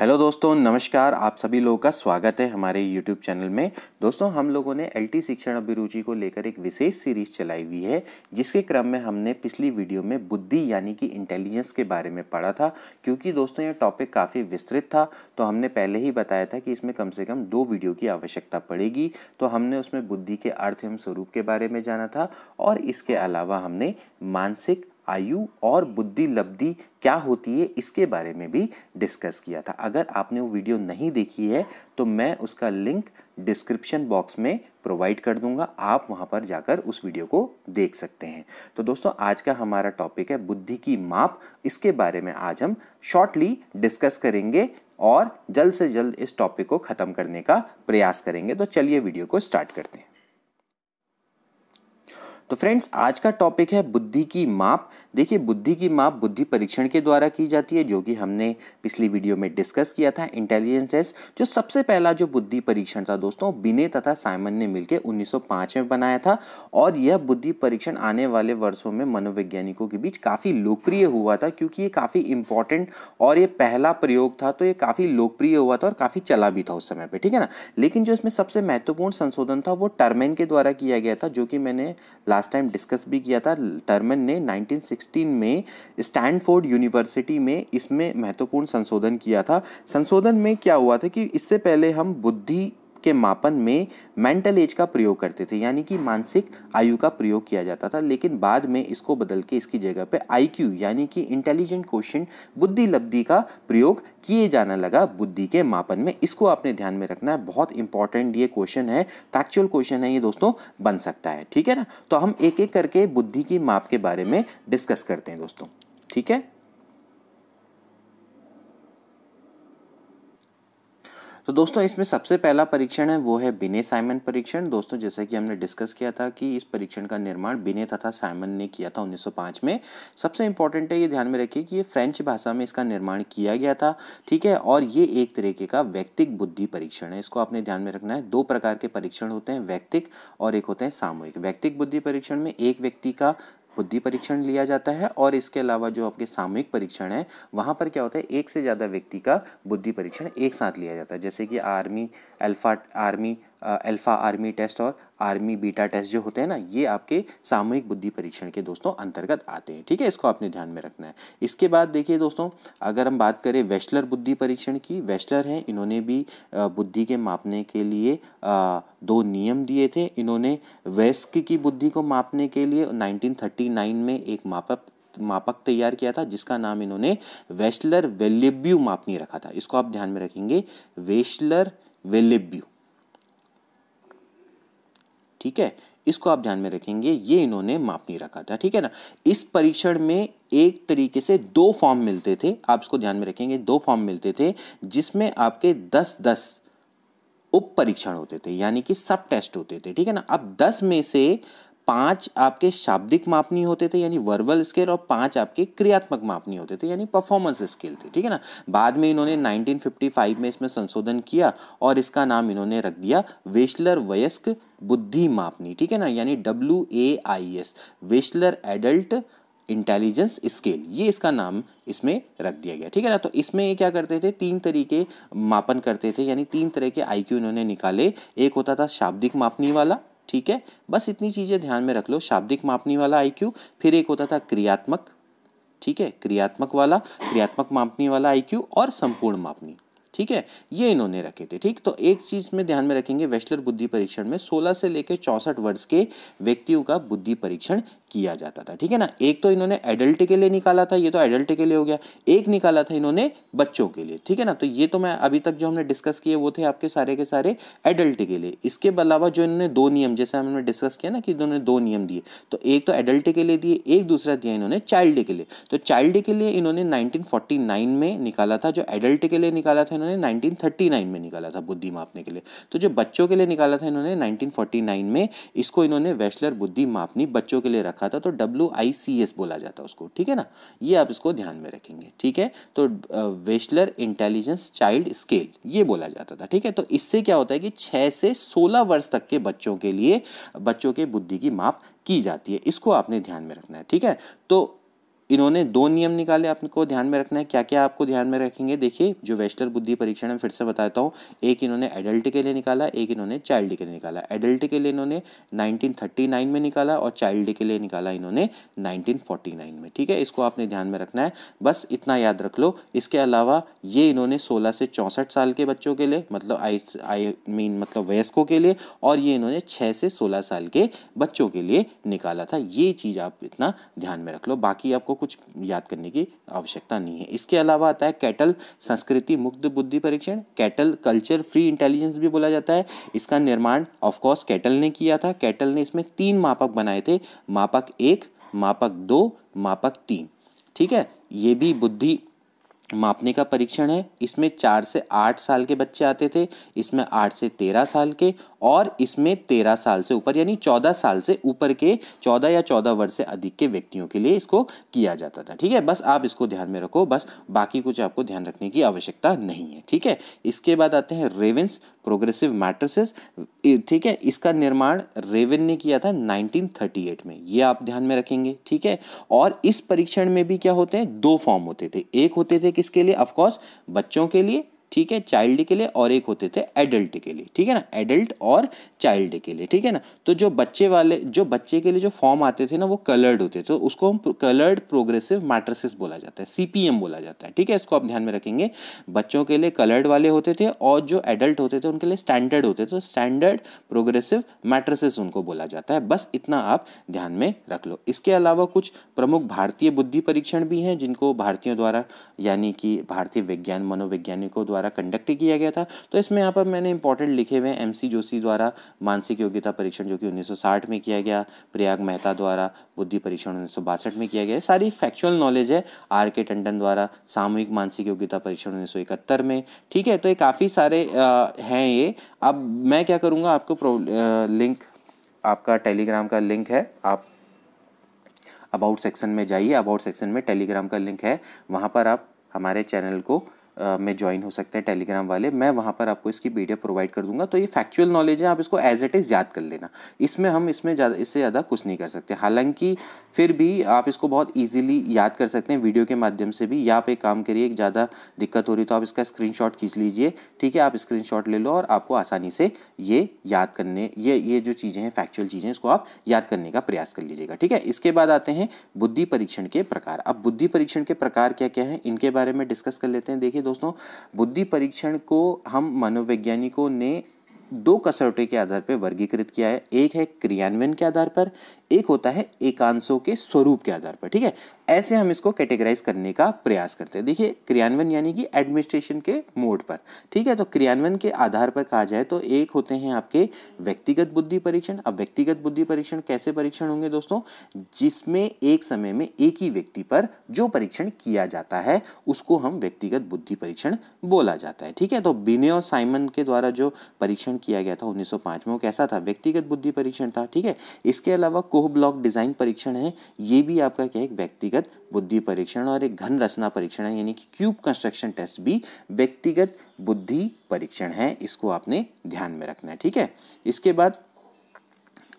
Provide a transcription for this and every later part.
hello दोस्तों नमस्कार आप सभी लोगों का स्वागत है हमारे यूट्यूब चैनल में दोस्तों हम लोगों ने एलटी शिक्षण अभिरुचि को लेकर एक विशेष सीरीज चलाई हुई है जिसके क्रम में हमने पिछली वीडियो में बुद्धि यानी कि इंटेलिजेंस के बारे में पढ़ा था क्योंकि दोस्तों यह टॉपिक काफ़ी विस्तृत था तो हमने पहले ही बताया था कि इसमें कम से कम दो वीडियो की आवश्यकता पड़ेगी तो हमने उसमें बुद्धि के अर्थ एवं स्वरूप के बारे में जाना था और इसके अलावा हमने मानसिक आयु और बुद्धि लब्धि क्या होती है इसके बारे में भी डिस्कस किया था अगर आपने वो वीडियो नहीं देखी है तो मैं उसका लिंक डिस्क्रिप्शन बॉक्स में प्रोवाइड कर दूंगा आप वहाँ पर जाकर उस वीडियो को देख सकते हैं तो दोस्तों आज का हमारा टॉपिक है बुद्धि की माप इसके बारे में आज हम शॉर्टली डिस्कस करेंगे और जल्द से जल्द इस टॉपिक को ख़त्म करने का प्रयास करेंगे तो चलिए वीडियो को स्टार्ट करते हैं तो फ्रेंड्स आज का टॉपिक है बुद्धि की माप देखिए बुद्धि की माप बुद्धि परीक्षण के द्वारा की जाती है जो कि हमने पिछली वीडियो में डिस्कस किया था इंटेलिजेंस टेस्ट जो सबसे पहला जो बुद्धि परीक्षण था दोस्तों बिने तथा साइमन ने मिलकर 1905 में बनाया था और यह बुद्धि परीक्षण आने वाले वर्षों में मनोवैज्ञानिकों के बीच काफ़ी लोकप्रिय हुआ था क्योंकि ये काफ़ी इंपॉर्टेंट और ये पहला प्रयोग था तो ये काफ़ी लोकप्रिय हुआ था और काफ़ी चला भी था उस समय पर ठीक है ना लेकिन जो इसमें सबसे महत्वपूर्ण संशोधन था वो टर्मेन के द्वारा किया गया था जो कि मैंने लास्ट टाइम डिस्कस भी किया था टर्मेन ने नाइनटीन 2016 में स्टैनफोर्ड यूनिवर्सिटी में इसमें महत्वपूर्ण संशोधन किया था संशोधन में क्या हुआ था कि इससे पहले हम बुद्धि के मापन में मेंटल एज का प्रयोग करते थे यानी कि मानसिक आयु का प्रयोग किया जाता था लेकिन बाद में इसको बदल के इसकी जगह पे आईक्यू यानी कि इंटेलिजेंट क्वेश्चन बुद्धि लब्धि का प्रयोग किए जाना लगा बुद्धि के मापन में इसको आपने ध्यान में रखना है बहुत इंपॉर्टेंट ये क्वेश्चन है फैक्चुअल क्वेश्चन है ये दोस्तों बन सकता है ठीक है ना तो हम एक एक करके बुद्धि की माप के बारे में डिस्कस करते हैं दोस्तों ठीक है तो दोस्तों इसमें सबसे पहला परीक्षण है वो है बिने साइमन परीक्षण दोस्तों जैसा कि हमने डिस्कस किया था कि इस परीक्षण का निर्माण बिने तथा साइमन ने किया था 1905 में सबसे इंपॉर्टेंट है ये ध्यान में रखिए कि ये फ्रेंच भाषा में इसका निर्माण किया गया था ठीक है और ये एक तरीके का व्यक्तिक बुद्धि परीक्षण है इसको आपने ध्यान में रखना है दो प्रकार के परीक्षण होते हैं व्यक्तिक और एक होते हैं सामूहिक व्यक्तिक बुद्धि परीक्षण में एक व्यक्ति का बुद्धि परीक्षण लिया जाता है और इसके अलावा जो आपके सामूहिक परीक्षण है वहाँ पर क्या होता है एक से ज़्यादा व्यक्ति का बुद्धि परीक्षण एक साथ लिया जाता है जैसे कि army alpha army alpha army test और आर्मी बीटा टेस्ट जो होते हैं ना ये आपके सामूहिक बुद्धि परीक्षण के दोस्तों अंतर्गत आते हैं ठीक है इसको आपने ध्यान में रखना है इसके बाद देखिए दोस्तों अगर हम बात करें वेस्लर बुद्धि परीक्षण की वेस्लर हैं इन्होंने भी बुद्धि के मापने के लिए दो नियम दिए थे इन्होंने वेस्क की बुद्धि को मापने के लिए नाइनटीन में एक मापक मापक तैयार किया था जिसका नाम इन्होंने वेस्लर वेलिब्यू मापनी रखा था इसको आप ध्यान में रखेंगे वेस्लर वेलिब्यू ठीक है इसको आप ध्यान में रखेंगे ये इन्होंने माप नहीं रखा था ठीक है ना इस परीक्षण में एक तरीके से दो फॉर्म मिलते थे आप इसको ध्यान में रखेंगे दो फॉर्म मिलते थे जिसमें आपके दस दस उप परीक्षण होते थे यानी कि सब टेस्ट होते थे ठीक है ना अब दस में से पांच आपके शाब्दिक मापनी होते थे यानी वर्बल स्केल और पांच आपके क्रियात्मक मापनी होते थे यानी परफॉर्मेंस स्केल थे ठीक है ना बाद में इन्होंने 1955 में इसमें संशोधन किया और इसका नाम इन्होंने रख दिया वेस्लर वयस्क बुद्धि मापनी ठीक है ना यानी W A I S Wechsler adult intelligence scale ये इसका नाम इसमें रख दिया गया ठीक है ना तो इसमें ये क्या करते थे तीन तरीके मापन करते थे यानी तीन तरह के आईक्यू इन्होंने निकाले एक होता था शाब्दिक मापनी वाला ठीक है बस इतनी चीज़ें ध्यान में रख लो शाब्दिक मापनी वाला क्यू फिर एक होता था क्रियात्मक ठीक है क्रियात्मक वाला क्रियात्मक मापनी वाला क्यू और संपूर्ण मापनी ठीक है ये इन्होंने रखे थे ठीक तो एक चीज़ में ध्यान में रखेंगे वेस्टलर बुद्धि परीक्षण में 16 से लेकर चौंसठ वर्ष के व्यक्तियों का बुद्धि परीक्षण किया जाता था ठीक है ना एक तो इन्होंने एडल्ट के लिए निकाला था ये तो एडल्ट के लिए हो गया एक निकाला था इन्होंने बच्चों के लिए ठीक है ना तो ये तो मैं अभी तक जो हमने डिस्कस किए वो थे आपके सारे के सारे एडल्ट के लिए इसके अलावा जो इन्होंने दो नियम जैसे हमने डिस्कस किया ना कि इन्होंने दो नियम दिए तो एक तो एडल्ट के लिए दिए एक दूसरा दिया इन्होंने चाइल्ड के लिए तो चाइल्ड के लिए इन्होंने नाइनटीन में निकाला था जो एडल्ट के लिए निकाला था इन्होंने 1939 में निकाला था बुद्धि मापने के लिए तो जो बच्चों के लिए निकाला था इन्होंने 1949 में इसको इन्होंने वेस्लर बुद्धि मापनी बच्चों के लिए रखा था तो डब्ल्यू आई सी एस बोला जाता उसको ठीक है ना ये आप इसको ध्यान में रखेंगे ठीक है तो वेस्लर इंटेलिजेंस चाइल्ड स्केल ये बोला जाता था ठीक है तो इससे क्या होता है कि छः से सोलह वर्ष तक के बच्चों के लिए बच्चों के बुद्धि की माप की जाती है इसको आपने ध्यान में रखना है ठीक है तो इन्होंने दो नियम निकाले आपको ध्यान में रखना है क्या क्या आपको ध्यान में रखेंगे देखिए जो वेस्टलर बुद्धि परीक्षण में फिर से बताता हूँ एक इन्होंने एडल्ट के लिए निकाला एक इन्होंने चाइल्ड के लिए निकाला एडल्ट के लिए इन्होंने 1939 में निकाला और चाइल्ड के लिए निकाला इन्होंने 1949 में ठीक है इसको आपने ध्यान में रखना है बस इतना याद रख लो इसके अलावा ये इन्होंने सोलह से चौंसठ साल के बच्चों के लिए मतलब आई आई मीन मतलब वयस्कों के लिए और ये इन्होंने छः से सोलह साल के बच्चों के लिए निकाला था ये चीज़ आप इतना ध्यान में रख लो बाकी आपको कुछ याद करने की आवश्यकता नहीं है इसके अलावा आता है कैटल संस्कृति मुक्त बुद्धि परीक्षण कैटल कल्चर फ्री इंटेलिजेंस भी बोला जाता है इसका निर्माण ऑफकोर्स कैटल ने किया था कैटल ने इसमें तीन मापक बनाए थे मापक एक मापक दो मापक तीन ठीक है ये भी बुद्धि मापने का परीक्षण है इसमें चार से आठ साल के बच्चे आते थे इसमें आठ से तेरह साल के और इसमें तेरह साल से ऊपर यानी चौदह साल से ऊपर के चौदह या चौदह वर्ष से अधिक के व्यक्तियों के लिए इसको किया जाता था ठीक है बस आप इसको ध्यान में रखो बस बाकी कुछ आपको ध्यान रखने की आवश्यकता नहीं है ठीक है इसके बाद आते हैं रेवेंस प्रोग्रेसिव मैट्रसेस ठीक है इसका निर्माण रेवेन ने किया था 1938 में ये आप ध्यान में रखेंगे ठीक है और इस परीक्षण में भी क्या होते हैं दो फॉर्म होते थे एक होते थे किसके लिए ऑफकोर्स बच्चों के लिए ठीक है चाइल्ड के लिए और एक होते थे एडल्ट के लिए ठीक है ना एडल्ट और चाइल्ड के लिए ठीक है ना तो जो बच्चे वाले जो बच्चे के लिए जो फॉर्म आते थे ना वो कलर्ड होते थे तो उसको हम कलर्ड प्रोग्रेसिव मैट्रसिस बोला जाता है सीपीएम बोला जाता है ठीक है इसको आप ध्यान में रखेंगे बच्चों के लिए कलर्ड वाले होते थे और जो एडल्ट होते थे उनके लिए स्टैंडर्ड होते थे तो स्टैंडर्ड प्रोग्रेसिव मैट्रसिस उनको बोला जाता है बस इतना आप ध्यान में रख लो इसके अलावा कुछ प्रमुख भारतीय बुद्धि परीक्षण भी हैं जिनको भारतीयों द्वारा यानी कि भारतीय विज्ञान मनोवैज्ञानिकों द्वारा द्वारा कंडक्ट किया गया था तो इसमें यहाँ पर मैंने इंपॉर्टेंट लिखे हुए हैं एम जोशी द्वारा मानसिक योग्यता परीक्षण जो कि 1960 में किया गया प्रयाग मेहता द्वारा बुद्धि परीक्षण उन्नीस में किया गया सारी फैक्चुअल नॉलेज है आर के टंडन द्वारा सामूहिक मानसिक योग्यता परीक्षण उन्नीस में ठीक है तो ये काफ़ी सारे हैं ये अब मैं क्या करूँगा आपको लिंक आपका टेलीग्राम का लिंक है आप अबाउट सेक्शन में जाइए अबाउट सेक्शन में टेलीग्राम का लिंक है वहाँ पर आप हमारे चैनल को में ज्वाइन हो सकते हैं टेलीग्राम वाले मैं वहाँ पर आपको इसकी पी प्रोवाइड कर दूंगा तो ये फैक्चुअल नॉलेज है आप इसको एज इट इज़ याद कर लेना इसमें हम इसमें ज़्यादा इससे ज़्यादा कुछ नहीं कर सकते हालांकि फिर भी आप इसको बहुत ईजिली याद कर सकते हैं वीडियो के माध्यम से भी या आप एक काम करिए ज़्यादा दिक्कत हो रही तो आप इसका स्क्रीन खींच लीजिए ठीक है आप स्क्रीन ले लो और आपको आसानी से ये याद करने ये ये जो चीज़ें हैं फैक्चुअल चीज़ें इसको आप याद करने का प्रयास कर लीजिएगा ठीक है इसके बाद आते हैं बुद्धि परीक्षण के प्रकार अब बुद्धि परीक्षण के प्रकार क्या क्या हैं इनके बारे में डिस्कस कर लेते हैं देखिए देखिए दोस्तों बुद्धि परीक्षण को हम मनोवैज्ञानिकों ने दो कसौटे के आधार पर वर्गीकृत किया है एक है क्रियान्वयन के आधार पर एक होता है एकांशों के स्वरूप के आधार पर ठीक है ऐसे हम इसको कैटेगराइज करने का प्रयास करते हैं देखिए क्रियान्वयन यानी कि एडमिनिस्ट्रेशन के मोड पर ठीक है तो क्रियान्वयन के आधार पर कहा जाए तो एक होते हैं आपके व्यक्तिगत बुद्धि परीक्षण अब व्यक्तिगत बुद्धि परीक्षण कैसे परीक्षण होंगे दोस्तों जिसमें एक समय में एक ही व्यक्ति पर जो परीक्षण किया जाता है उसको हम व्यक्तिगत बुद्धि परीक्षण बोला जाता है ठीक है तो बिने और साइमन के द्वारा जो परीक्षण किया गया था उन्नीस में वो कैसा था व्यक्तिगत बुद्धि परीक्षण था ठीक है इसके अलावा को कोह ब्लॉक डिज़ाइन परीक्षण है ये भी आपका क्या है एक व्यक्तिगत बुद्धि परीक्षण और एक घन रचना परीक्षण है यानी कि क्यूब कंस्ट्रक्शन टेस्ट भी व्यक्तिगत बुद्धि परीक्षण है इसको आपने ध्यान में रखना है ठीक है इसके बाद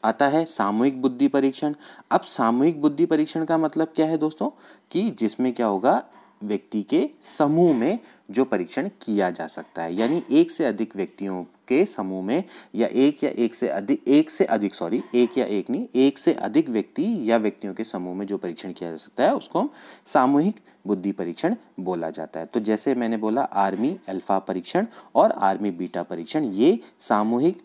आता है सामूहिक बुद्धि परीक्षण अब सामूहिक बुद्धि परीक्षण का मतलब क्या है दोस्तों कि जिसमें क्या होगा व्यक्ति के समूह में जो परीक्षण किया जा सकता है यानी एक से अधिक व्यक्तियों के समूह में या एक या एक से अधिक एक से अधिक सॉरी एक या एक नहीं एक से अधिक व्यक्ति या व्यक्तियों के समूह में जो परीक्षण किया जा सकता है उसको हम सामूहिक बुद्धि परीक्षण बोला जाता है तो जैसे मैंने बोला आर्मी अल्फा परीक्षण और आर्मी बीटा परीक्षण ये सामूहिक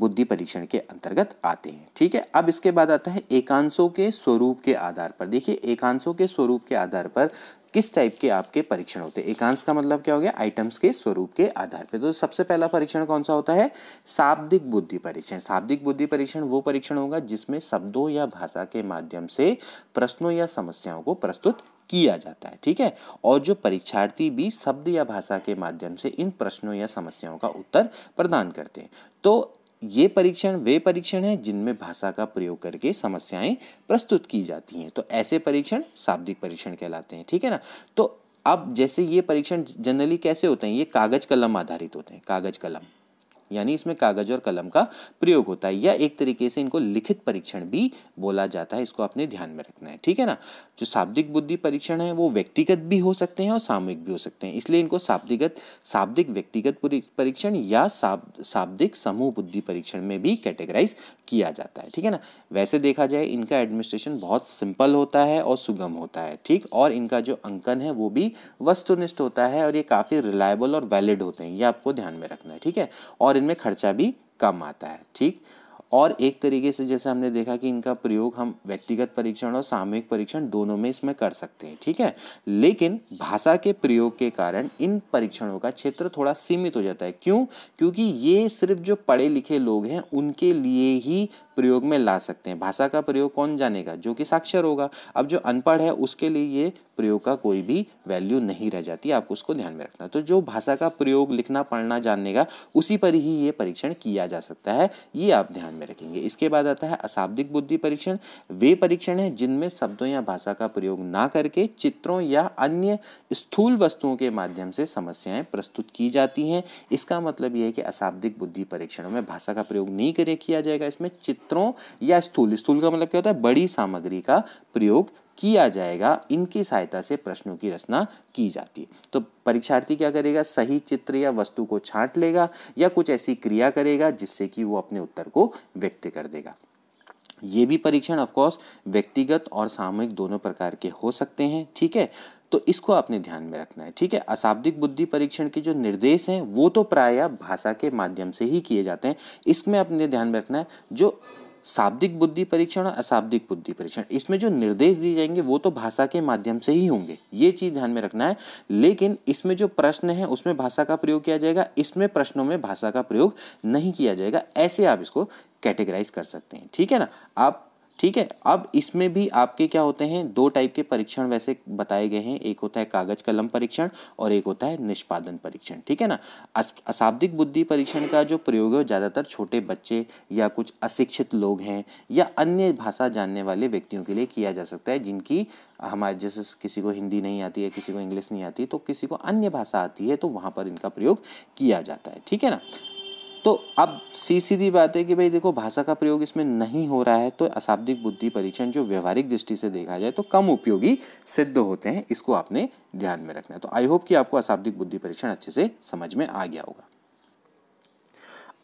बुद्धि परीक्षण के अंतर्गत आते हैं ठीक है अब इसके बाद आता है एकांशों के स्वरूप के आधार पर देखिए एकांशों के स्वरूप के आधार पर किस टाइप के आपके परीक्षण होते हैं एकांश का मतलब क्या हो गया आइटम्स के स्वरूप के आधार पर तो सबसे पहला परीक्षण कौन सा होता है शाब्दिक बुद्धि परीक्षण शाब्दिक बुद्धि परीक्षण वो परीक्षण होगा जिसमें शब्दों या भाषा के माध्यम से प्रश्नों या समस्याओं को प्रस्तुत किया जाता है ठीक है और जो परीक्षार्थी भी शब्द या भाषा के माध्यम से इन प्रश्नों या समस्याओं का उत्तर प्रदान करते हैं तो ये परीक्षण वे परीक्षण हैं जिनमें भाषा का प्रयोग करके समस्याएं प्रस्तुत की जाती हैं तो ऐसे परीक्षण शाब्दिक परीक्षण कहलाते हैं ठीक है ना तो अब जैसे ये परीक्षण जनरली कैसे होते हैं ये कागज कलम आधारित होते हैं कागज कलम यानी इसमें कागज और कलम का प्रयोग होता है या एक तरीके से इनको लिखित परीक्षण भी बोला जाता है इसको अपने ध्यान में रखना है ठीक है ना जो शाब्दिक बुद्धि परीक्षण है वो व्यक्तिगत भी हो सकते हैं और सामूहिक भी हो सकते हैं इसलिए इनको शाब्दिगत शाब्दिक व्यक्तिगत परीक्षण या शाब्दिक समूह बुद्धि परीक्षण में भी कैटेगराइज किया जाता है ठीक है ना वैसे देखा जाए इनका एडमिनिस्ट्रेशन बहुत सिंपल होता है और सुगम होता है ठीक और इनका जो अंकन है वो भी वस्तुनिष्ठ होता है और ये काफ़ी रिलायबल और वैलिड होते हैं ये आपको ध्यान में रखना है ठीक है और और इनमें खर्चा भी कम आता है ठीक और एक तरीके से जैसे हमने देखा कि इनका प्रयोग हम व्यक्तिगत परीक्षण और सामूहिक परीक्षण दोनों में इसमें कर सकते हैं ठीक है लेकिन भाषा के प्रयोग के कारण इन परीक्षणों का क्षेत्र थोड़ा सीमित हो जाता है क्यों क्योंकि ये सिर्फ जो पढ़े लिखे लोग हैं उनके लिए ही प्रयोग में ला सकते हैं भाषा का प्रयोग कौन जानेगा जो कि साक्षर होगा अब जो अनपढ़ है उसके लिए ये प्रयोग का कोई भी वैल्यू नहीं रह जाती आपको उसको ध्यान में रखना तो जो भाषा का प्रयोग लिखना पढ़ना जानेगा उसी पर ही ये परीक्षण किया जा सकता है ये आप ध्यान में रखेंगे इसके बाद आता है अशाब्दिक बुद्धि परीक्षण वे परीक्षण हैं जिनमें शब्दों या भाषा का प्रयोग ना करके चित्रों या अन्य स्थूल वस्तुओं के माध्यम से समस्याएं प्रस्तुत की जाती हैं इसका मतलब यह है कि अशाब्दिक बुद्धि परीक्षणों में भाषा का प्रयोग नहीं करे किया जाएगा इसमें चित्र पात्रों या स्थूल स्थूल का मतलब क्या होता है बड़ी सामग्री का प्रयोग किया जाएगा इनकी सहायता से प्रश्नों की रचना की जाती है तो परीक्षार्थी क्या करेगा सही चित्र या वस्तु को छांट लेगा या कुछ ऐसी क्रिया करेगा जिससे कि वो अपने उत्तर को व्यक्त कर देगा ये भी परीक्षण ऑफकोर्स व्यक्तिगत और सामूहिक दोनों प्रकार के हो सकते हैं ठीक है तो इसको आपने ध्यान में रखना है ठीक है अशाब्दिक बुद्धि परीक्षण के जो निर्देश हैं वो तो प्राय भाषा के माध्यम से ही किए जाते हैं इसमें आपने ध्यान में रखना है जो शाब्दिक बुद्धि परीक्षण और अशाब्दिक बुद्धि परीक्षण इसमें जो निर्देश दिए जाएंगे वो तो भाषा के माध्यम से ही होंगे ये चीज़ ध्यान में रखना है लेकिन इसमें जो प्रश्न है उसमें भाषा का प्रयोग किया जाएगा इसमें प्रश्नों में भाषा का प्रयोग नहीं किया जाएगा ऐसे आप इसको कैटेगराइज कर सकते हैं ठीक है ना आप ठीक है अब इसमें भी आपके क्या होते हैं दो टाइप के परीक्षण वैसे बताए गए हैं एक होता है कागज कलम परीक्षण और एक होता है निष्पादन परीक्षण ठीक है ना अशाब्दिक बुद्धि परीक्षण का जो प्रयोग है ज़्यादातर छोटे बच्चे या कुछ अशिक्षित लोग हैं या अन्य भाषा जानने वाले व्यक्तियों के लिए किया जा सकता है जिनकी हमारे जैसे किसी को हिंदी नहीं आती है किसी को इंग्लिश नहीं आती तो किसी को अन्य भाषा आती है तो वहाँ पर इनका प्रयोग किया जाता है ठीक है ना तो अब सी सीधी बात है कि भाई देखो भाषा का प्रयोग इसमें नहीं हो रहा है तो अशाब्दिक बुद्धि परीक्षण जो व्यवहारिक दृष्टि से देखा जाए तो कम उपयोगी सिद्ध होते हैं इसको आपने ध्यान में रखना है तो आई होप कि आपको अशाब्दिक बुद्धि परीक्षण अच्छे से समझ में आ गया होगा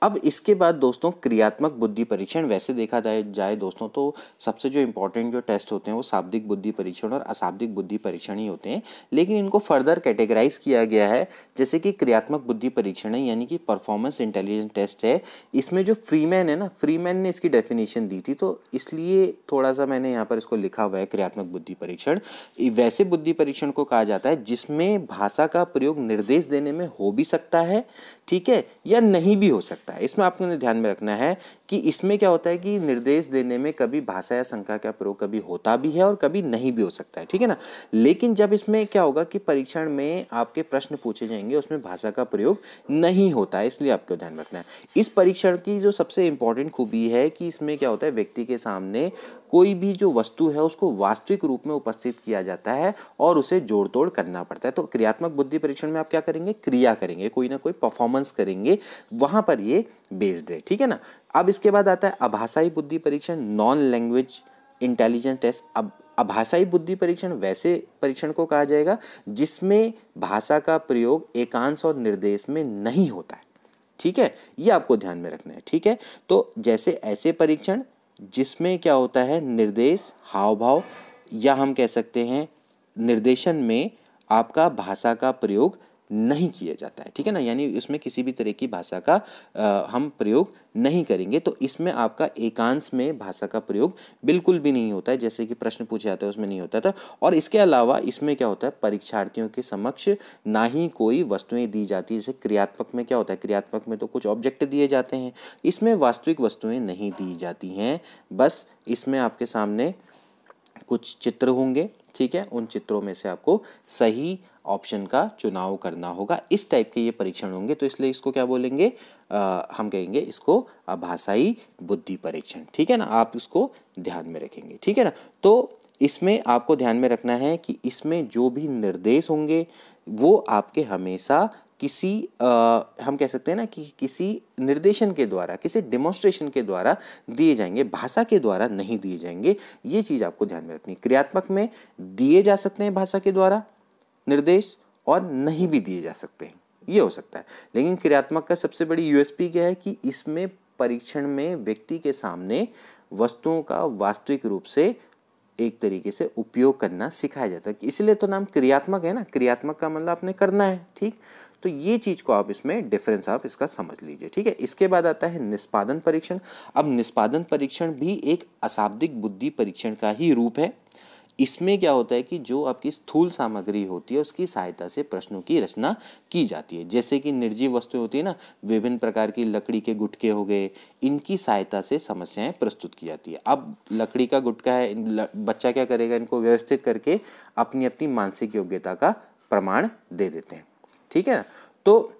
अब इसके बाद दोस्तों क्रियात्मक बुद्धि परीक्षण वैसे देखा जाए जाए दोस्तों तो सबसे जो इम्पोर्टेंट जो टेस्ट होते हैं वो शाब्दिक बुद्धि परीक्षण और अशाब्दिक बुद्धि परीक्षण ही होते हैं लेकिन इनको फर्दर कैटेगराइज किया गया है जैसे कि क्रियात्मक बुद्धि परीक्षण है यानी कि परफॉर्मेंस इंटेलिजेंस टेस्ट है इसमें जो फ्रीमैन है ना फ्रीमैन ने इसकी डेफिनेशन दी थी तो इसलिए थोड़ा सा मैंने यहाँ पर इसको लिखा हुआ है क्रियात्मक बुद्धि परीक्षण वैसे बुद्धि परीक्षण को कहा जाता है जिसमें भाषा का प्रयोग निर्देश देने में हो भी सकता है ठीक है या नहीं भी हो सकता सकता है इसमें आपको ध्यान में रखना है कि इसमें क्या होता है कि निर्देश देने में कभी भाषा या संख्या का प्रयोग कभी होता भी है और कभी नहीं भी हो सकता है ठीक है ना लेकिन जब इसमें क्या होगा कि परीक्षण में आपके प्रश्न पूछे जाएंगे उसमें भाषा का प्रयोग नहीं होता है इसलिए आपको ध्यान रखना है इस परीक्षण की जो सबसे इंपॉर्टेंट खूबी है कि इसमें क्या होता है व्यक्ति के सामने कोई भी जो वस्तु है उसको वास्तविक रूप में उपस्थित किया जाता है और उसे जोड़ तोड़ करना पड़ता है तो क्रियात्मक बुद्धि परीक्षण में आप क्या करेंगे क्रिया करेंगे कोई ना कोई परफॉर्मेंस करेंगे वहां पर ये बेस्ड है ठीक है ना अब इसके बाद आता है अभाषाई बुद्धि परीक्षण नॉन लैंग्वेज इंटेलिजेंस टेस्ट अब अभाषाई बुद्धि परीक्षण वैसे परीक्षण को कहा जाएगा जिसमें भाषा का प्रयोग एकांश और निर्देश में नहीं होता है ठीक है ये आपको ध्यान में रखना है ठीक है तो जैसे ऐसे परीक्षण जिसमें क्या होता है निर्देश हाव भाव या हम कह सकते हैं निर्देशन में आपका भाषा का प्रयोग नहीं किया जाता है ठीक है ना यानी इसमें किसी भी तरह की भाषा का आ, हम प्रयोग नहीं करेंगे तो इसमें आपका एकांश में भाषा का प्रयोग बिल्कुल भी नहीं होता है जैसे कि प्रश्न पूछे जाते हैं उसमें नहीं होता था और इसके अलावा इसमें क्या होता है परीक्षार्थियों के समक्ष ना ही कोई वस्तुएं दी जाती जैसे क्रियात्मक में क्या होता है क्रियात्मक में तो कुछ ऑब्जेक्ट दिए जाते हैं इसमें वास्तविक वस्तुएँ नहीं दी जाती हैं बस इसमें आपके सामने कुछ चित्र होंगे ठीक है उन चित्रों में से आपको सही ऑप्शन का चुनाव करना होगा इस टाइप के ये परीक्षण होंगे तो इसलिए इसको क्या बोलेंगे आ, हम कहेंगे इसको भाषाई बुद्धि परीक्षण ठीक है ना आप इसको ध्यान में रखेंगे ठीक है ना तो इसमें आपको ध्यान में रखना है कि इसमें जो भी निर्देश होंगे वो आपके हमेशा किसी आ, हम कह सकते हैं ना कि किसी निर्देशन के द्वारा किसी डेमोन्स्ट्रेशन के द्वारा दिए जाएंगे भाषा के द्वारा नहीं दिए जाएंगे ये चीज़ आपको ध्यान में रखनी क्रियात्मक में दिए जा सकते हैं भाषा के द्वारा निर्देश और नहीं भी दिए जा सकते हैं ये हो सकता है लेकिन क्रियात्मक का सबसे बड़ी यूएसपी क्या है कि इसमें परीक्षण में व्यक्ति के सामने वस्तुओं का वास्तविक रूप से एक तरीके से उपयोग करना सिखाया जाता है इसलिए तो नाम क्रियात्मक है ना क्रियात्मक का मतलब आपने करना है ठीक तो ये चीज़ को आप इसमें डिफरेंस आप इसका समझ लीजिए ठीक है इसके बाद आता है निष्पादन परीक्षण अब निष्पादन परीक्षण भी एक अशाब्दिक बुद्धि परीक्षण का ही रूप है इसमें क्या होता है कि जो आपकी स्थूल सामग्री होती है उसकी सहायता से प्रश्नों की रचना की जाती है जैसे कि निर्जीव वस्तुएं होती है ना विभिन्न प्रकार की लकड़ी के गुटके हो गए इनकी सहायता से समस्याएं प्रस्तुत की जाती है अब लकड़ी का गुटका है बच्चा क्या करेगा इनको व्यवस्थित करके अपनी अपनी मानसिक योग्यता का प्रमाण दे देते हैं ठीक है ना तो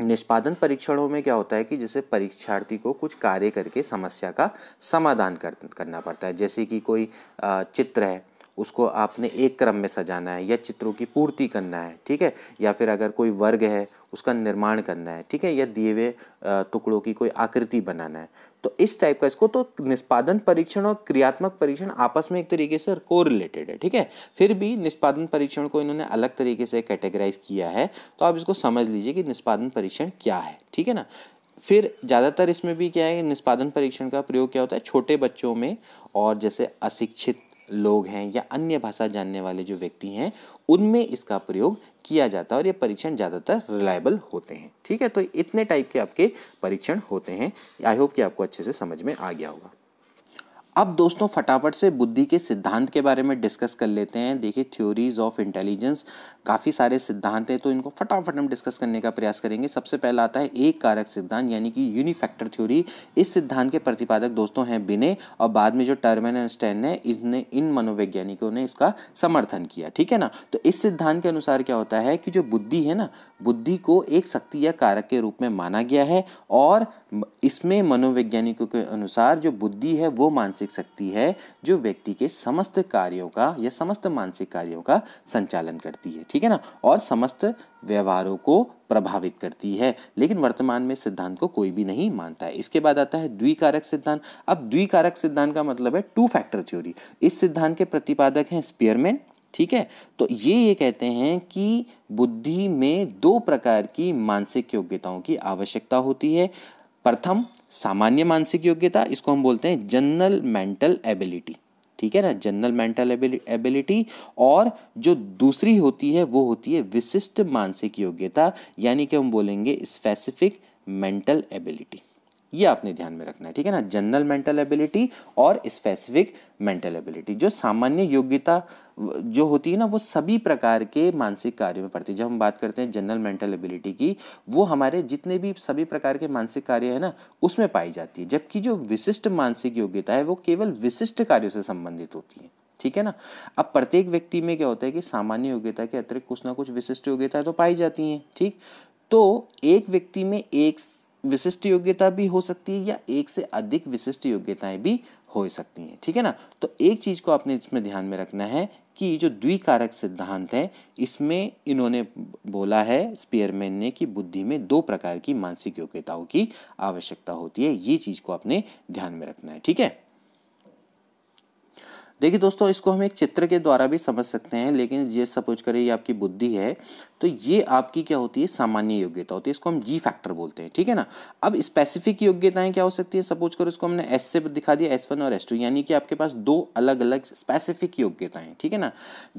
निष्पादन परीक्षणों में क्या होता है कि जैसे परीक्षार्थी को कुछ कार्य करके समस्या का समाधान कर, करना पड़ता है जैसे कि कोई चित्र है उसको आपने एक क्रम में सजाना है या चित्रों की पूर्ति करना है ठीक है या फिर अगर कोई वर्ग है उसका निर्माण करना है ठीक है या दिए हुए टुकड़ों की कोई आकृति बनाना है तो इस टाइप का इसको तो निष्पादन परीक्षण और क्रियात्मक परीक्षण आपस में एक तरीके से को रिलेटेड है ठीक है फिर भी निष्पादन परीक्षण को इन्होंने अलग तरीके से कैटेगराइज किया है तो आप इसको समझ लीजिए कि निष्पादन परीक्षण क्या है ठीक है ना फिर ज़्यादातर इसमें भी क्या है निष्पादन परीक्षण का प्रयोग क्या होता है छोटे बच्चों में और जैसे अशिक्षित लोग हैं या अन्य भाषा जानने वाले जो व्यक्ति हैं उनमें इसका प्रयोग किया जाता है और ये परीक्षण ज़्यादातर रिलायबल होते हैं ठीक है तो इतने टाइप के आपके परीक्षण होते हैं आई होप कि आपको अच्छे से समझ में आ गया होगा अब दोस्तों फटाफट से बुद्धि के सिद्धांत के बारे में डिस्कस कर लेते हैं देखिए थ्योरीज ऑफ इंटेलिजेंस काफ़ी सारे सिद्धांत हैं तो इनको फटाफट हम डिस्कस करने का प्रयास करेंगे सबसे पहला आता है एक कारक सिद्धांत यानी कि यूनिफैक्टर थ्योरी इस सिद्धांत के प्रतिपादक दोस्तों हैं बिने और बाद में जो टर्मन एंड स्टैन है इनने इन मनोवैज्ञानिकों ने इसका समर्थन किया ठीक है ना तो इस सिद्धांत के अनुसार क्या होता है कि जो बुद्धि है ना बुद्धि को एक शक्ति या कारक के रूप में माना गया है और इसमें मनोवैज्ञानिकों के अनुसार जो बुद्धि है वो मानसिक मानसिक शक्ति है जो व्यक्ति के समस्त कार्यों का या समस्त मानसिक कार्यों का संचालन करती है ठीक है ना और समस्त व्यवहारों को प्रभावित करती है लेकिन वर्तमान में सिद्धांत को कोई भी नहीं मानता है इसके बाद आता है द्विकारक सिद्धांत अब द्विकारक सिद्धांत का मतलब है टू फैक्टर थ्योरी इस सिद्धांत के प्रतिपादक हैं स्पियरमैन ठीक है तो ये ये कहते हैं कि बुद्धि में दो प्रकार की मानसिक योग्यताओं की आवश्यकता होती है प्रथम सामान्य मानसिक योग्यता इसको हम बोलते हैं जनरल मेंटल एबिलिटी ठीक है ना जनरल मेंटल एबिलिटी और जो दूसरी होती है वो होती है विशिष्ट मानसिक योग्यता यानी कि हम बोलेंगे स्पेसिफिक मेंटल एबिलिटी ये आपने ध्यान में रखना है ठीक है ना जनरल मेंटल एबिलिटी और स्पेसिफिक मेंटल एबिलिटी जो सामान्य योग्यता जो होती है ना वो सभी प्रकार के मानसिक कार्यों में पड़ती है जब हम बात करते हैं जनरल मेंटल एबिलिटी की वो हमारे जितने भी सभी प्रकार के मानसिक कार्य है ना उसमें पाई जाती है जबकि जो विशिष्ट मानसिक योग्यता है वो केवल विशिष्ट कार्यों से संबंधित होती है ठीक है ना अब प्रत्येक व्यक्ति में क्या होता है कि सामान्य योग्यता के अतिरिक्त कुछ ना कुछ विशिष्ट योग्यता तो पाई जाती है ठीक तो एक व्यक्ति में एक विशिष्ट योग्यता भी हो सकती है या एक से अधिक विशिष्ट योग्यताएं भी हो सकती हैं ठीक है ना तो एक चीज़ को आपने इसमें ध्यान में रखना है कि जो द्विकारक सिद्धांत है इसमें इन्होंने बोला है स्पीयरमैन ने कि बुद्धि में दो प्रकार की मानसिक योग्यताओं की आवश्यकता होती है ये चीज़ को आपने ध्यान में रखना है ठीक है देखिए दोस्तों इसको हम एक चित्र के द्वारा भी समझ सकते हैं लेकिन ये सपोज करें ये आपकी बुद्धि है तो ये आपकी क्या होती है सामान्य योग्यता होती है इसको हम जी फैक्टर बोलते हैं ठीक है ना अब स्पेसिफिक योग्यताएं क्या हो सकती है सपोज करो इसको हमने एस से दिखा दिया एस वन और एस टू यानी कि आपके पास दो अलग अलग स्पेसिफिक योग्यताएं ठीक है ना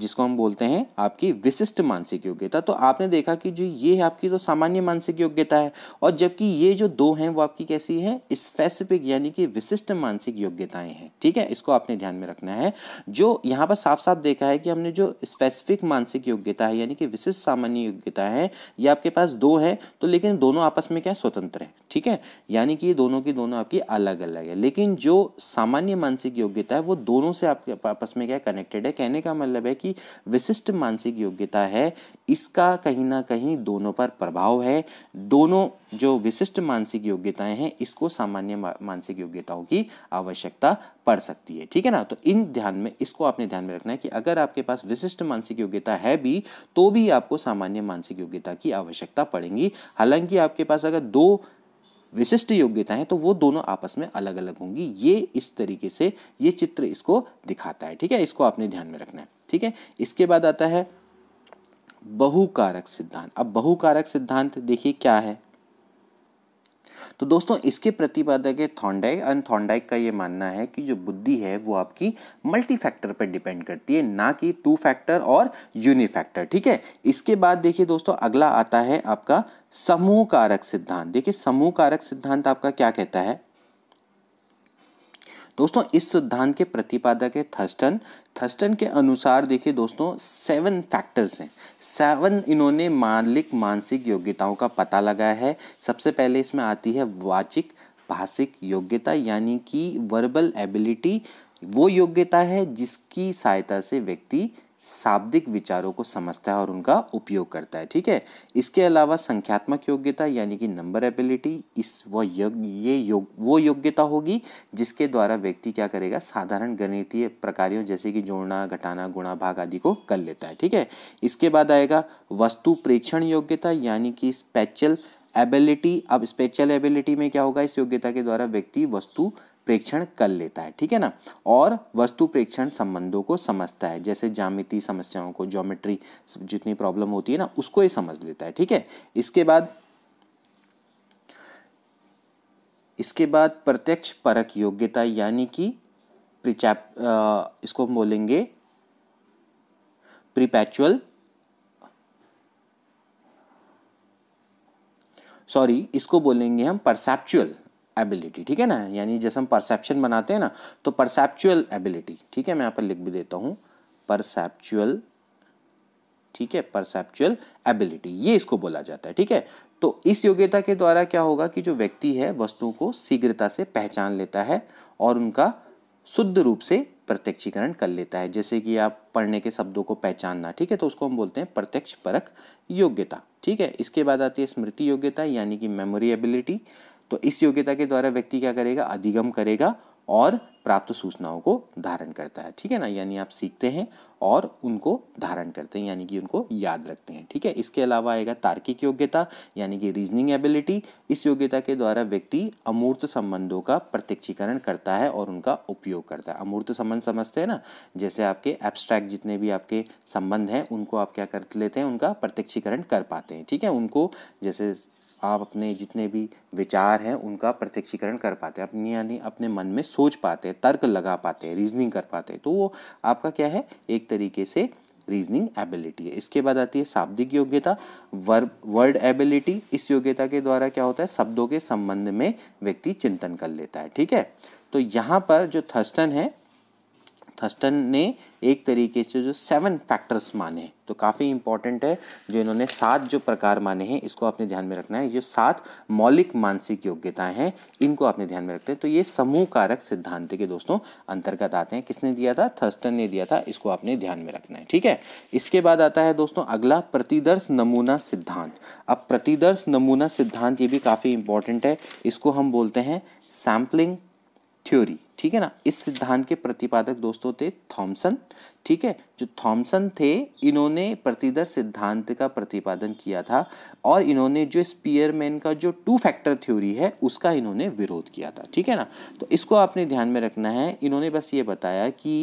जिसको हम बोलते हैं आपकी विशिष्ट मानसिक योग्यता तो आपने देखा कि जो ये है आपकी तो सामान्य मानसिक योग्यता है और जबकि ये जो दो हैं वो आपकी कैसी है स्पेसिफिक यानी कि विशिष्ट मानसिक योग्यताएं हैं ठीक है इसको आपने ध्यान में रखना है जो यहाँ पर साफ साफ देखा है कि हमने जो स्पेसिफिक मानसिक योग्यता है यानी कि विशिष्ट सामान्य योग्यता है ये आपके पास दो है तो लेकिन दोनों आपस में क्या स्वतंत्र है ठीक है यानी कि ये दोनों की दोनों आपकी अलग अलग है लेकिन जो सामान्य मानसिक योग्यता है वो दोनों से आपके आपस में क्या कनेक्टेड है कहने का मतलब है कि विशिष्ट मानसिक योग्यता है इसका कहीं ना कहीं दोनों पर प्रभाव है दोनों जो विशिष्ट मानसिक योग्यताएं हैं इसको सामान्य मानसिक योग्यताओं की आवश्यकता पड़ सकती है ठीक है ना तो इन ध्यान में इसको आपने ध्यान में रखना है कि अगर आपके पास विशिष्ट मानसिक योग्यता है भी तो भी आपको सामान्य मानसिक योग्यता की आवश्यकता पड़ेगी हालांकि आपके पास अगर दो विशिष्ट योग्यता तो वो दोनों आपस में अलग अलग होंगी ये इस तरीके से ये चित्र इसको दिखाता है ठीक है इसको आपने ध्यान में रखना है ठीक है इसके बाद आता है बहुकारक सिद्धांत अब बहुकारक सिद्धांत देखिए क्या है तो दोस्तों इसके प्रतिपादक है थॉन्डाइक एंड थॉन्डाइक का ये मानना है कि जो बुद्धि है वो आपकी मल्टी फैक्टर पर डिपेंड करती है ना कि टू फैक्टर और यूनिफैक्टर ठीक है इसके बाद देखिए दोस्तों अगला आता है आपका समूह कारक सिद्धांत देखिए समूह कारक सिद्धांत आपका क्या कहता है दोस्तों इस सिद्धांत के प्रतिपादक है थस्टन थस्टन के अनुसार देखिए दोस्तों सेवन फैक्टर्स हैं सेवन इन्होंने मालिक मानसिक योग्यताओं का पता लगाया है सबसे पहले इसमें आती है वाचिक भाषिक योग्यता यानी कि वर्बल एबिलिटी वो योग्यता है जिसकी सहायता से व्यक्ति शाब्दिक विचारों को समझता है और उनका उपयोग करता है ठीक है इसके अलावा संख्यात्मक योग्यता यानी कि नंबर एबिलिटी इस वह योग ये योग वो योग्यता होगी जिसके द्वारा व्यक्ति क्या करेगा साधारण गणितीय प्रकारियों जैसे कि जोड़ना घटाना गुणा भाग आदि को कर लेता है ठीक है इसके बाद आएगा वस्तु प्रेक्षण योग्यता यानी कि स्पैचल एबिलिटी अब स्पेशल एबिलिटी में क्या होगा इस योग्यता के द्वारा व्यक्ति वस्तु प्रेक्षण कर लेता है ठीक है ना और वस्तु प्रेक्षण संबंधों को समझता है जैसे जामिति समस्याओं को ज्योमेट्री जितनी प्रॉब्लम होती है ना उसको ही समझ लेता है ठीक है इसके बाद इसके बाद प्रत्यक्ष परक योग्यता यानी कि प्रिचैप इसको बोलेंगे प्रिपैचुअल सॉरी इसको बोलेंगे हम परसेप्चुअल एबिलिटी ठीक है ना यानी जैसे हम परसेप्शन बनाते हैं ना तो परसेप्चुअल एबिलिटी ठीक है मैं यहाँ पर लिख भी देता हूँ परसेप्चुअल ठीक है परसेप्चुअल एबिलिटी ये इसको बोला जाता है ठीक है तो इस योग्यता के द्वारा क्या होगा कि जो व्यक्ति है वस्तुओं को शीघ्रता से पहचान लेता है और उनका शुद्ध रूप से प्रत्यक्षीकरण कर लेता है जैसे कि आप पढ़ने के शब्दों को पहचानना ठीक है तो उसको हम बोलते हैं प्रत्यक्ष परक योग्यता ठीक है इसके बाद आती है स्मृति योग्यता यानी कि मेमोरी एबिलिटी तो इस योग्यता के द्वारा व्यक्ति क्या करेगा अधिगम करेगा और प्राप्त सूचनाओं को धारण करता है ठीक है ना यानी आप सीखते हैं और उनको धारण करते हैं यानी कि उनको याद रखते हैं ठीक है इसके अलावा आएगा तार्किक योग्यता यानी कि रीजनिंग एबिलिटी इस योग्यता के द्वारा व्यक्ति अमूर्त संबंधों का प्रत्यक्षीकरण करता है और उनका उपयोग करता है अमूर्त संबंध समझते हैं ना जैसे आपके एब्स्ट्रैक्ट जितने भी आपके संबंध हैं उनको आप क्या कर लेते हैं उनका प्रत्यक्षीकरण कर पाते हैं ठीक है उनको जैसे आप अपने जितने भी विचार हैं उनका प्रत्यक्षीकरण कर पाते हैं अपनी यानी अपने मन में सोच पाते हैं तर्क लगा पाते हैं रीजनिंग कर पाते हैं तो वो आपका क्या है एक तरीके से रीजनिंग एबिलिटी है इसके बाद आती है शाब्दिक योग्यता वर्ब वर्ड एबिलिटी इस योग्यता के द्वारा क्या होता है शब्दों के संबंध में व्यक्ति चिंतन कर लेता है ठीक है तो यहाँ पर जो थर्स्टन है थस्टन ने एक तरीके से जो सेवन फैक्टर्स माने तो काफ़ी इंपॉर्टेंट है जो इन्होंने सात जो प्रकार माने हैं इसको आपने ध्यान में रखना है जो सात मौलिक मानसिक योग्यताएं हैं इनको आपने ध्यान में रखते हैं तो ये समूह कारक सिद्धांत के दोस्तों अंतर्गत आते हैं किसने दिया था थर्स्टन ने दिया था इसको आपने ध्यान में रखना है ठीक है इसके बाद आता है दोस्तों अगला प्रतिदर्श नमूना सिद्धांत अब प्रतिदर्श नमूना सिद्धांत ये भी काफ़ी इंपॉर्टेंट है इसको हम बोलते हैं सैम्पलिंग थ्योरी ठीक है ना इस सिद्धांत के प्रतिपादक दोस्तों थे थॉमसन ठीक है जो थॉमसन थे इन्होंने प्रतिदर सिद्धांत का प्रतिपादन किया था और इन्होंने जो स्पीयरमैन का जो टू फैक्टर थ्योरी है उसका इन्होंने विरोध किया था ठीक है ना तो इसको आपने ध्यान में रखना है इन्होंने बस ये बताया कि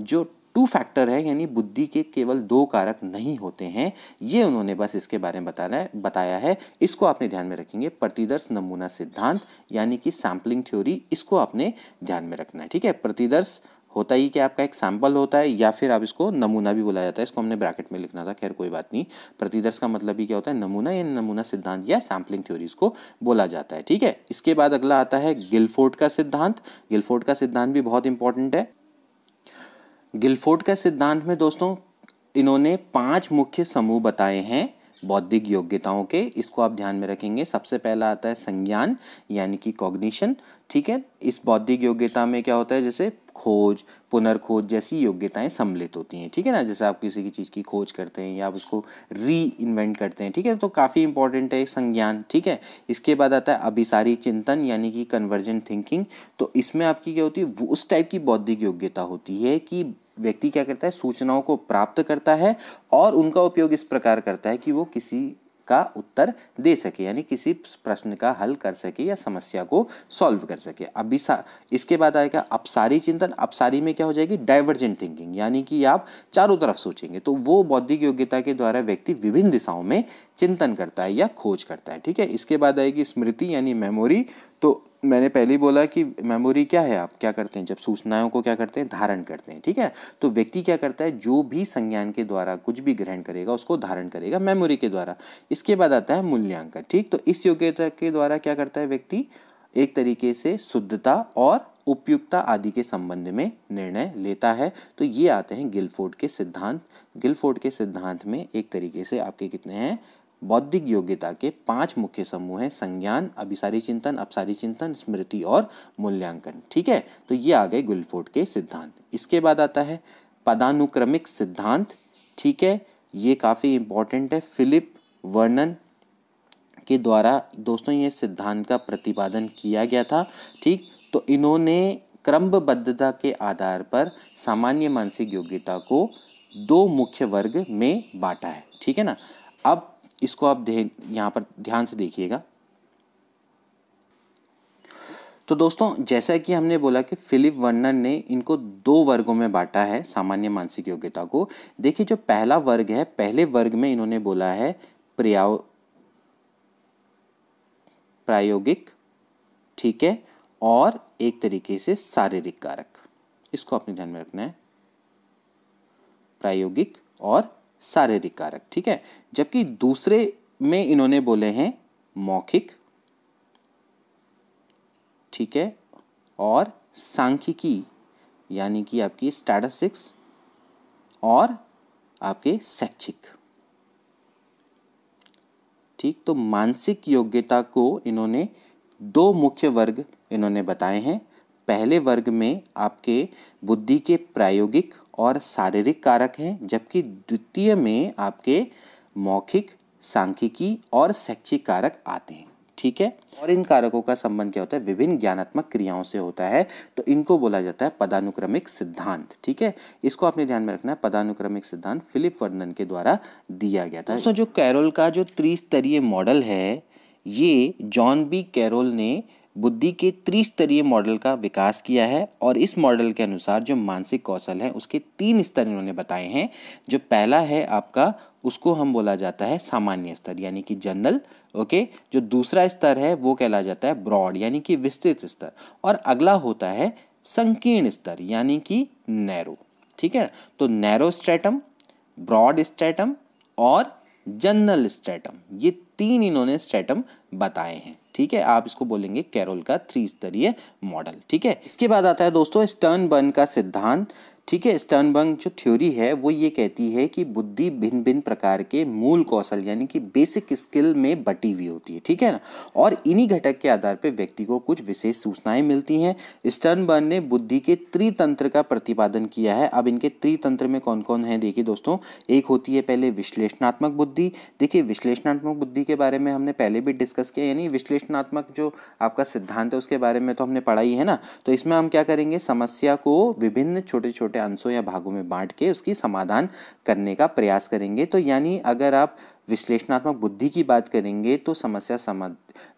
जो टू फैक्टर है यानी बुद्धि के केवल दो कारक नहीं होते हैं ये उन्होंने बस इसके बारे में बताना है बताया है इसको आपने ध्यान में रखेंगे प्रतिदर्श नमूना सिद्धांत यानी कि सैम्पलिंग थ्योरी इसको आपने ध्यान में रखना है ठीक है प्रतिदर्श होता ही कि आपका एक सैम्पल होता है या फिर आप इसको नमूना भी बोला जाता है इसको हमने ब्रैकेट में लिखना था खैर कोई बात नहीं प्रतिदर्श का मतलब ही क्या होता है नमूना या नमूना सिद्धांत या सैम्पलिंग थ्योरीज को बोला जाता है ठीक है इसके बाद अगला आता है गिलफोर्ड का सिद्धांत गिलफोर्ड का सिद्धांत भी बहुत इंपॉर्टेंट है गिलफोर्ड का सिद्धांत में दोस्तों इन्होंने पांच मुख्य समूह बताए हैं बौद्धिक योग्यताओं के इसको आप ध्यान में रखेंगे सबसे पहला आता है संज्ञान यानी कि कॉग्निशन ठीक है इस बौद्धिक योग्यता में क्या होता है जैसे खोज पुनर्खोज जैसी योग्यताएं सम्मिलित होती हैं ठीक है ना जैसे आप किसी की चीज़ की खोज करते हैं या आप उसको री इन्वेंट करते हैं ठीक है तो काफ़ी इंपॉर्टेंट है संज्ञान ठीक है इसके बाद आता है अभिसारी चिंतन यानी कि कन्वर्जेंट थिंकिंग तो इसमें आपकी क्या होती है उस टाइप की बौद्धिक योग्यता होती है कि व्यक्ति क्या करता है सूचनाओं को प्राप्त करता है और उनका उपयोग इस प्रकार करता है कि वो किसी का उत्तर दे सके यानी किसी प्रश्न का हल कर सके या समस्या को सॉल्व कर सके अभी सा इसके बाद आएगा अपसारी चिंतन अपसारी में क्या हो जाएगी डाइवर्जेंट थिंकिंग यानी कि आप चारों तरफ सोचेंगे तो वो बौद्धिक योग्यता के द्वारा व्यक्ति विभिन्न दिशाओं में चिंतन करता है या खोज करता है ठीक है इसके बाद आएगी स्मृति यानी मेमोरी तो मैंने पहले ही बोला कि मेमोरी क्या है आप क्या करते हैं जब सूचनाओं को क्या करते हैं धारण करते हैं ठीक है तो व्यक्ति क्या करता है जो भी संज्ञान के द्वारा कुछ भी ग्रहण करेगा उसको धारण करेगा मेमोरी के द्वारा इसके बाद आता है मूल्यांकन ठीक तो इस योग्यता के द्वारा क्या करता है व्यक्ति एक तरीके से शुद्धता और उपयुक्तता आदि के संबंध में निर्णय लेता है तो ये आते हैं गिलफोर्ड के सिद्धांत गिलफोर्ड के सिद्धांत में एक तरीके से आपके कितने हैं बौद्धिक योग्यता के पांच मुख्य समूह हैं संज्ञान अभिसारी चिंतन अपसारी चिंतन स्मृति और मूल्यांकन ठीक है तो ये आ गए गुलफोर्ड के सिद्धांत इसके बाद आता है पदानुक्रमिक सिद्धांत ठीक है ये काफ़ी इम्पोर्टेंट है फिलिप वर्नन के द्वारा दोस्तों ये सिद्धांत का प्रतिपादन किया गया था ठीक तो इन्होंने क्रमबद्धता के आधार पर सामान्य मानसिक योग्यता को दो मुख्य वर्ग में बांटा है ठीक है ना अब इसको आप यहाँ पर ध्यान से देखिएगा तो दोस्तों जैसा कि हमने बोला कि फिलिप वर्नर ने इनको दो वर्गों में बांटा है सामान्य मानसिक योग्यता को देखिए जो पहला वर्ग है पहले वर्ग में इन्होंने बोला है प्रयाव प्रायोगिक ठीक है और एक तरीके से शारीरिक कारक इसको अपने ध्यान में रखना है प्रायोगिक और शारीरिक कारक ठीक है जबकि दूसरे में इन्होंने बोले हैं मौखिक ठीक है और सांख्यिकी यानी कि आपकी स्टैटिस्टिक्स और आपके शैक्षिक ठीक तो मानसिक योग्यता को इन्होंने दो मुख्य वर्ग इन्होंने बताए हैं पहले वर्ग में आपके बुद्धि के प्रायोगिक और शारीरिक कारक हैं जबकि द्वितीय में आपके मौखिक सांख्यिकी और शैक्षिक कारक आते हैं ठीक है और इन कारकों का संबंध क्या होता है विभिन्न ज्ञानात्मक क्रियाओं से होता है तो इनको बोला जाता है पदानुक्रमिक सिद्धांत ठीक है इसको आपने ध्यान में रखना है पदानुक्रमिक सिद्धांत फिलिप वर्णन के द्वारा दिया गया था दोस्तों जो कैरोल का जो त्रिस्तरीय मॉडल है ये जॉन बी कैरोल ने बुद्धि के त्रिस्तरीय मॉडल का विकास किया है और इस मॉडल के अनुसार जो मानसिक कौशल है उसके तीन स्तर इन्होंने बताए हैं जो पहला है आपका उसको हम बोला जाता है सामान्य स्तर यानी कि जनरल ओके जो दूसरा स्तर है वो कहला जाता है ब्रॉड यानी कि विस्तृत स्तर और अगला होता है संकीर्ण स्तर यानी कि नैरो ठीक है तो नैरो स्ट्रेटम ब्रॉड स्ट्रेटम और जनरल स्ट्रेटम ये तीन इन्होंने स्ट्रेटम बताए हैं ठीक है आप इसको बोलेंगे कैरोल का त्रिस्तरीय मॉडल ठीक है इसके बाद आता है दोस्तों स्टर्न बर्न का सिद्धांत ठीक है स्टर्नबर्ग जो थ्योरी है वो ये कहती है कि बुद्धि भिन्न भिन्न प्रकार के मूल कौशल यानी कि बेसिक स्किल में बटी हुई होती है ठीक है ना और इन्हीं घटक के आधार पर व्यक्ति को कुछ विशेष सूचनाएं मिलती हैं स्टर्नबर्न ने बुद्धि के त्रितंत्र का प्रतिपादन किया है अब इनके त्रितंत्र में कौन कौन है देखिए दोस्तों एक होती है पहले विश्लेषणात्मक बुद्धि देखिए विश्लेषणात्मक बुद्धि के बारे में हमने पहले भी डिस्कस किया यानी विश्लेषणात्मक जो आपका सिद्धांत है उसके बारे में तो हमने पढ़ाई है ना तो इसमें हम क्या करेंगे समस्या को विभिन्न छोटे छोटे छोटे अंशों या भागों में बांट के उसकी समाधान करने का प्रयास करेंगे तो यानी अगर आप विश्लेषणात्मक बुद्धि की बात करेंगे तो समस्या समा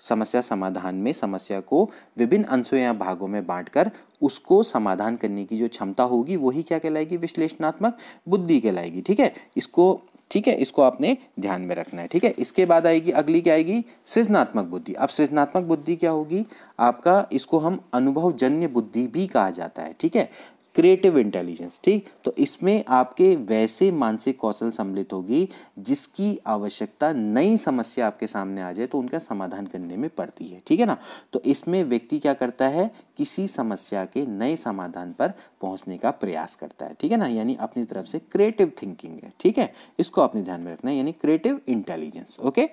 समस्या समाधान में समस्या को विभिन्न अंशों या भागों में बांटकर उसको समाधान करने की जो क्षमता होगी वही क्या कहलाएगी विश्लेषणात्मक बुद्धि कहलाएगी ठीक है इसको ठीक है इसको आपने ध्यान में रखना है ठीक है इसके बाद आएगी अगली क्या आएगी सृजनात्मक बुद्धि अब सृजनात्मक बुद्धि क्या होगी आपका इसको हम अनुभवजन्य बुद्धि भी कहा जाता है ठीक है क्रिएटिव इंटेलिजेंस ठीक तो इसमें आपके वैसे मानसिक कौशल सम्मिलित होगी जिसकी आवश्यकता नई समस्या आपके सामने आ जाए तो उनका समाधान करने में पड़ती है ठीक है ना तो इसमें व्यक्ति क्या करता है किसी समस्या के नए समाधान पर पहुंचने का प्रयास करता है ठीक है ना यानी अपनी तरफ से क्रिएटिव थिंकिंग है ठीक है इसको अपने ध्यान में रखना है यानी क्रिएटिव इंटेलिजेंस ओके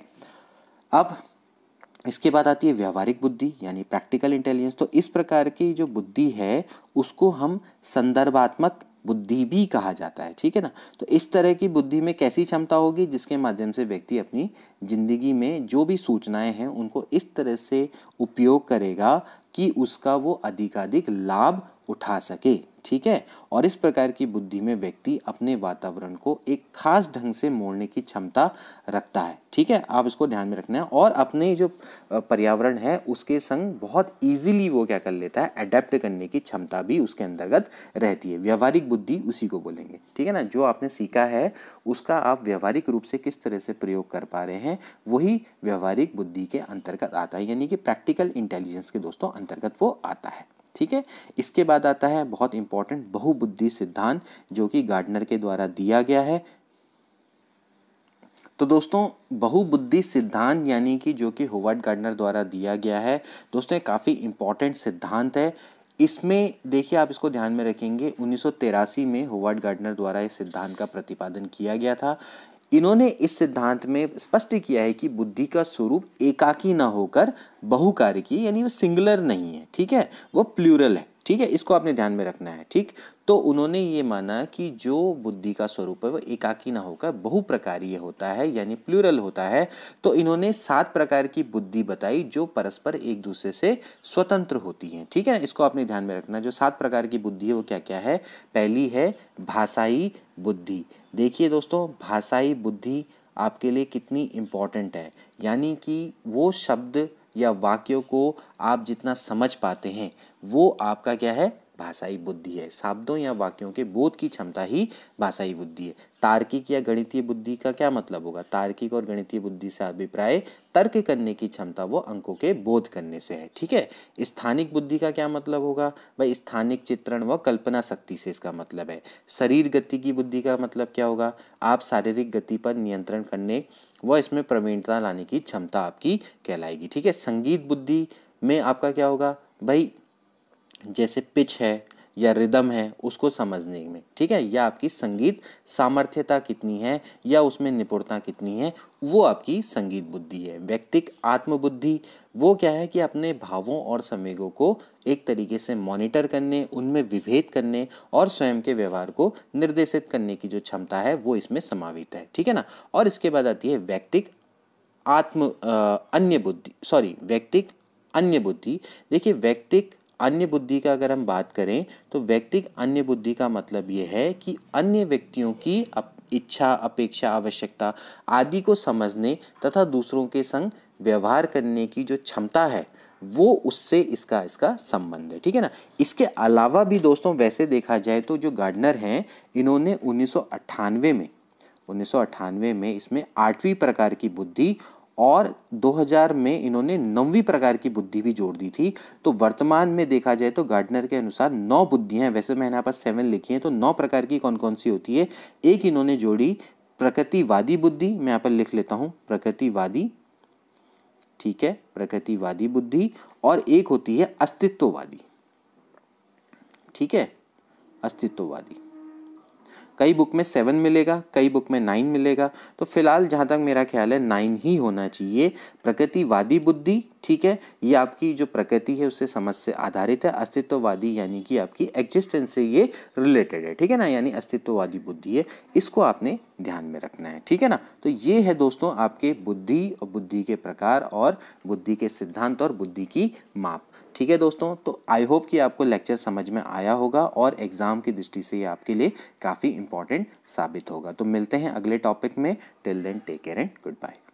अब इसके बाद आती है व्यावहारिक बुद्धि यानी प्रैक्टिकल इंटेलिजेंस तो इस प्रकार की जो बुद्धि है उसको हम संदर्भात्मक बुद्धि भी कहा जाता है ठीक है ना तो इस तरह की बुद्धि में कैसी क्षमता होगी जिसके माध्यम से व्यक्ति अपनी ज़िंदगी में जो भी सूचनाएं हैं उनको इस तरह से उपयोग करेगा कि उसका वो अधिकाधिक लाभ उठा सके ठीक है और इस प्रकार की बुद्धि में व्यक्ति अपने वातावरण को एक खास ढंग से मोड़ने की क्षमता रखता है ठीक है आप इसको ध्यान में रखना है और अपने जो पर्यावरण है उसके संग बहुत इजीली वो क्या कर लेता है अडेप्ट करने की क्षमता भी उसके अंतर्गत रहती है व्यवहारिक बुद्धि उसी को बोलेंगे ठीक है ना जो आपने सीखा है उसका आप व्यवहारिक रूप से किस तरह से प्रयोग कर पा रहे हैं वही व्यवहारिक बुद्धि के अंतर्गत आता है यानी कि प्रैक्टिकल इंटेलिजेंस के दोस्तों अंतर्गत वो आता है ठीक है इसके बाद आता है बहुत इंपॉर्टेंट बहुबुद्धि सिद्धांत जो कि गार्डनर के द्वारा दिया गया है तो दोस्तों बहुबुद्धि सिद्धांत यानी कि जो कि होवर्ड गार्डनर द्वारा दिया गया है दोस्तों काफ़ी इंपॉर्टेंट सिद्धांत है इसमें देखिए आप इसको ध्यान में रखेंगे उन्नीस में होवर्ड गार्डनर द्वारा इस सिद्धांत का प्रतिपादन किया गया था इन्होंने इस सिद्धांत में स्पष्ट किया है कि बुद्धि का स्वरूप एकाकी ना होकर बहुकार्य की यानी वो सिंगुलर नहीं है ठीक है वो प्लूरल है ठीक है इसको आपने ध्यान में रखना है ठीक तो उन्होंने ये माना कि जो बुद्धि का स्वरूप है वह एकाकी ना होकर बहुप्रकारीय होता है यानी प्लूरल होता है तो इन्होंने सात प्रकार की बुद्धि बताई जो परस्पर एक दूसरे से स्वतंत्र होती हैं ठीक है ना इसको आपने ध्यान में रखना जो सात प्रकार की बुद्धि है वो क्या क्या है पहली है भाषाई बुद्धि देखिए दोस्तों भाषाई बुद्धि आपके लिए कितनी इम्पॉर्टेंट है यानी कि वो शब्द या वाक्यों को आप जितना समझ पाते हैं वो आपका क्या है भाषाई बुद्धि है शब्दों या वाक्यों के बोध की क्षमता ही भाषाई बुद्धि है तार्किक या गणितीय बुद्धि का क्या मतलब होगा तार्किक और गणितीय बुद्धि से अभिप्राय तर्क करने की क्षमता वो अंकों के बोध करने से है ठीक है स्थानिक बुद्धि का क्या मतलब होगा भाई स्थानिक चित्रण व कल्पना शक्ति से इसका मतलब है शरीर गति की बुद्धि का मतलब क्या होगा आप शारीरिक गति पर नियंत्रण करने व इसमें प्रवीणता लाने की क्षमता आपकी कहलाएगी ठीक है संगीत बुद्धि में आपका क्या होगा भाई जैसे पिच है या रिदम है उसको समझने में ठीक है या आपकी संगीत सामर्थ्यता कितनी है या उसमें निपुणता कितनी है वो आपकी संगीत बुद्धि है व्यक्तिक आत्मबुद्धि वो क्या है कि अपने भावों और संवेगों को एक तरीके से मॉनिटर करने उनमें विभेद करने और स्वयं के व्यवहार को निर्देशित करने की जो क्षमता है वो इसमें समावित है ठीक है ना और इसके बाद आती है व्यक्तिक आत्म आ, अन्य बुद्धि सॉरी व्यक्तिक अन्य बुद्धि देखिए व्यक्तिक अन्य बुद्धि का अगर हम बात करें तो व्यक्तिक अन्य बुद्धि का मतलब ये है कि अन्य व्यक्तियों की अप, इच्छा अपेक्षा आवश्यकता आदि को समझने तथा दूसरों के संग व्यवहार करने की जो क्षमता है वो उससे इसका इसका संबंध है ठीक है ना इसके अलावा भी दोस्तों वैसे देखा जाए तो जो गार्डनर हैं इन्होंने उन्नीस में उन्नीस में इसमें आठवीं प्रकार की बुद्धि और 2000 में इन्होंने नौवीं प्रकार की बुद्धि भी जोड़ दी थी तो वर्तमान में देखा जाए तो गार्डनर के अनुसार नौ बुद्धियाँ हैं वैसे मैंने यहाँ पर सेवन लिखी हैं तो नौ प्रकार की कौन कौन सी होती है एक इन्होंने जोड़ी प्रकृतिवादी बुद्धि मैं यहाँ पर लिख लेता हूँ प्रकृतिवादी ठीक है प्रकृतिवादी बुद्धि और एक होती है अस्तित्ववादी ठीक है अस्तित्ववादी कई बुक में सेवन मिलेगा कई बुक में नाइन मिलेगा तो फिलहाल जहाँ तक मेरा ख्याल है नाइन ही होना चाहिए प्रकृतिवादी बुद्धि ठीक है ये आपकी जो प्रकृति है उससे समझ से आधारित है अस्तित्ववादी यानी कि आपकी एग्जिस्टेंस से ये रिलेटेड है ठीक है ना यानी अस्तित्ववादी बुद्धि है इसको आपने ध्यान में रखना है ठीक है ना तो ये है दोस्तों आपके बुद्धि और बुद्धि के प्रकार और बुद्धि के सिद्धांत और बुद्धि की माप ठीक है दोस्तों तो आई होप कि आपको लेक्चर समझ में आया होगा और एग्ज़ाम की दृष्टि से ये आपके लिए काफ़ी इंपॉर्टेंट साबित होगा तो मिलते हैं अगले टॉपिक में till then take care and good bye